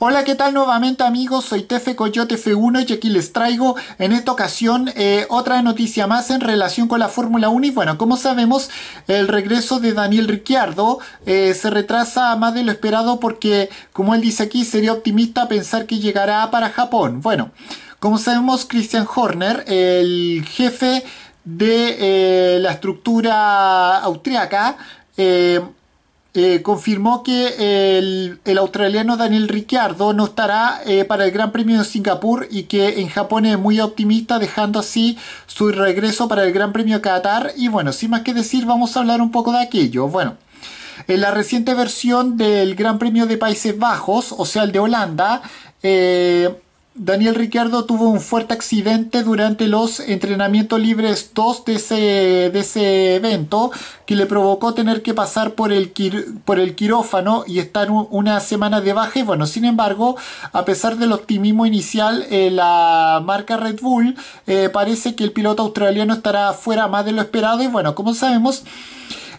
Hola, ¿qué tal nuevamente amigos? Soy Tefe Coyote F1 y aquí les traigo en esta ocasión eh, otra noticia más en relación con la Fórmula 1 y bueno, como sabemos el regreso de Daniel Ricciardo eh, se retrasa más de lo esperado porque como él dice aquí sería optimista pensar que llegará para Japón. Bueno, como sabemos Christian Horner, el jefe de eh, la estructura austriaca, eh, confirmó que el, australiano Daniel Ricciardo no estará eh, para el Gran Premio de Singapur y que en Japón es muy optimista, dejando así su regreso para el Gran Premio de Qatar. Y bueno, sin más que decir, vamos a hablar un poco de aquello. Bueno. En la reciente versión del Gran Premio de Países Bajos, o sea, el de Holanda, eh, Daniel Ricciardo tuvo un fuerte accidente durante los entrenamientos libres 2 de ese, de ese evento que le provocó tener que pasar por el, por el quirófano y estar una semana de baja. bueno, sin embargo, a pesar del optimismo inicial, eh, la marca Red Bull eh, parece que el piloto australiano estará fuera más de lo esperado. Y bueno, como sabemos...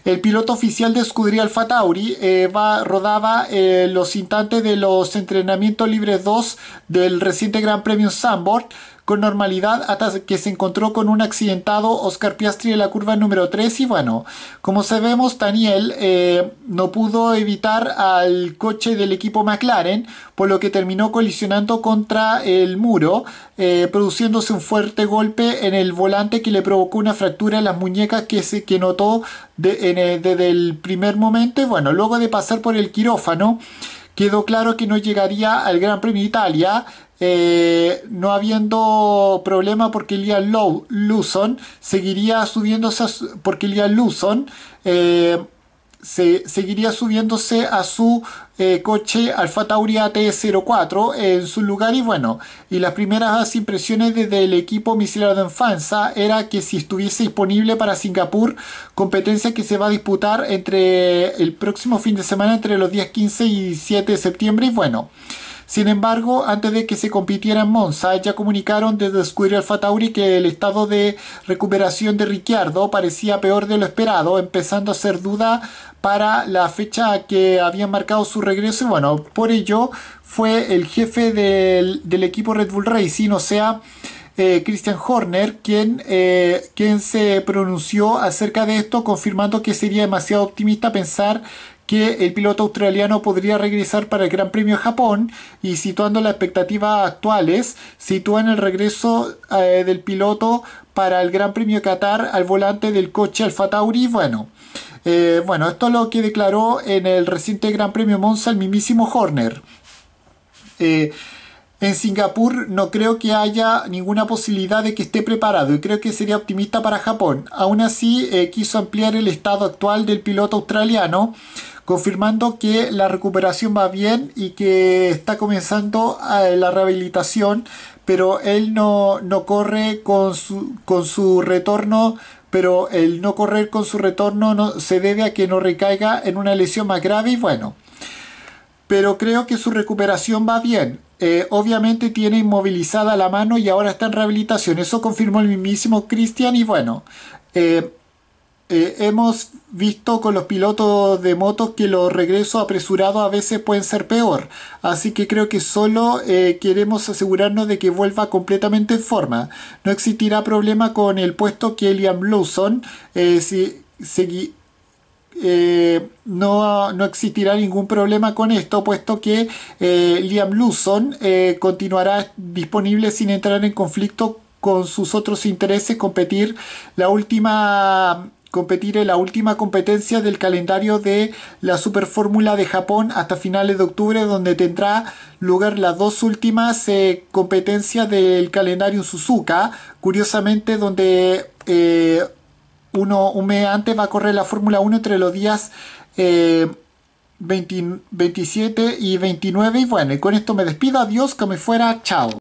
El piloto oficial de escudería Alfa Tauri eh, rodaba eh, los instantes de los entrenamientos libres 2 del reciente Gran Premio Sambor con normalidad hasta que se encontró con un accidentado Oscar Piastri en la curva número 3 y bueno, como sabemos Daniel eh, no pudo evitar al coche del equipo McLaren por lo que terminó colisionando contra el muro eh, produciéndose un fuerte golpe en el volante que le provocó una fractura en las muñecas que, se, que notó eh, desde el primer momento y bueno, luego de pasar por el quirófano quedó claro que no llegaría al Gran Premio de Italia, eh, no habiendo problema porque Liam Luzon, seguiría subiéndose porque Liam Luzon, eh, se seguiría subiéndose a su eh, coche Alfa Tauri AT04 en su lugar y bueno, y las primeras impresiones desde el equipo misilado de Enfanza era que si estuviese disponible para Singapur, competencia que se va a disputar entre el próximo fin de semana entre los días 15 y 7 de septiembre y bueno. Sin embargo, antes de que se compitiera en Monza, ya comunicaron desde Scuderia Ferrari Tauri que el estado de recuperación de Ricciardo parecía peor de lo esperado, empezando a hacer duda para la fecha que habían marcado su regreso. bueno, por ello fue el jefe del, equipo Red Bull Racing, o sea, eh, Christian Horner, quien, eh, quien se pronunció acerca de esto, confirmando que sería demasiado optimista pensar que el piloto australiano podría regresar para el Gran Premio Japón y situando las expectativas actuales, sitúan el regreso eh, del piloto para el Gran Premio Qatar al volante del coche Alfa Tauri. Bueno, eh, bueno, esto es lo que declaró en el reciente Gran Premio Monza el mismísimo Horner. Eh, en Singapur no creo que haya ninguna posibilidad de que esté preparado y creo que sería optimista para Japón. Aún así, quiso ampliar el estado actual del piloto australiano confirmando que la recuperación va bien y que está comenzando eh, la rehabilitación, pero él no, no corre con su, con su retorno pero el no correr con su retorno no, se debe a que no recaiga en una lesión más grave y bueno. Pero creo que su recuperación va bien. Eh, obviamente tiene inmovilizada la mano y ahora está en rehabilitación. Eso confirmó el mismísimo Cristian y bueno. Eh, eh, hemos visto con los pilotos de motos que los regresos apresurados a veces pueden ser peor. Así que creo que solo eh, queremos asegurarnos de que vuelva completamente en forma. No existirá problema con el puesto que Liam Lawson eh, si, no, existirá ningún problema con esto, puesto que Liam Lawson continuará disponible sin entrar en conflicto con sus otros intereses, competir la última competiré la última competencia del calendario de la Super Fórmula de Japón hasta finales de octubre, donde tendrá lugar las dos últimas eh, competencias del calendario en Suzuka, curiosamente donde eh, uno, un mes antes va a correr la Fórmula 1 entre los días... 27 eh, y 29 y bueno, y con esto me despido, adiós, que me fuera, chao.